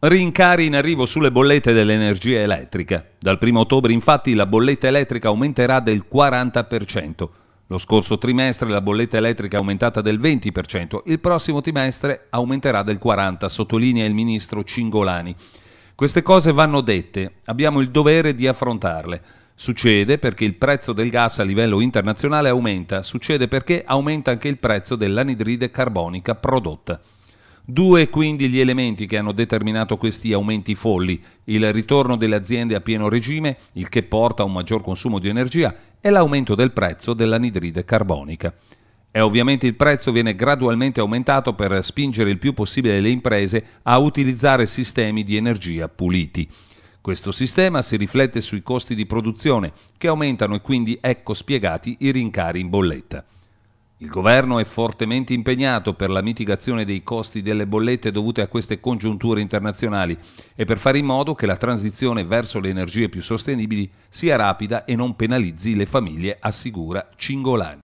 Rincari in arrivo sulle bollette dell'energia elettrica. Dal 1 ottobre infatti la bolletta elettrica aumenterà del 40%. Lo scorso trimestre la bolletta elettrica è aumentata del 20%, il prossimo trimestre aumenterà del 40%, sottolinea il ministro Cingolani. Queste cose vanno dette, abbiamo il dovere di affrontarle. Succede perché il prezzo del gas a livello internazionale aumenta, succede perché aumenta anche il prezzo dell'anidride carbonica prodotta. Due quindi gli elementi che hanno determinato questi aumenti folli, il ritorno delle aziende a pieno regime, il che porta a un maggior consumo di energia, e l'aumento del prezzo dell'anidride carbonica. E ovviamente il prezzo viene gradualmente aumentato per spingere il più possibile le imprese a utilizzare sistemi di energia puliti. Questo sistema si riflette sui costi di produzione, che aumentano e quindi ecco spiegati i rincari in bolletta. Il governo è fortemente impegnato per la mitigazione dei costi delle bollette dovute a queste congiunture internazionali e per fare in modo che la transizione verso le energie più sostenibili sia rapida e non penalizzi le famiglie, assicura Cingolani.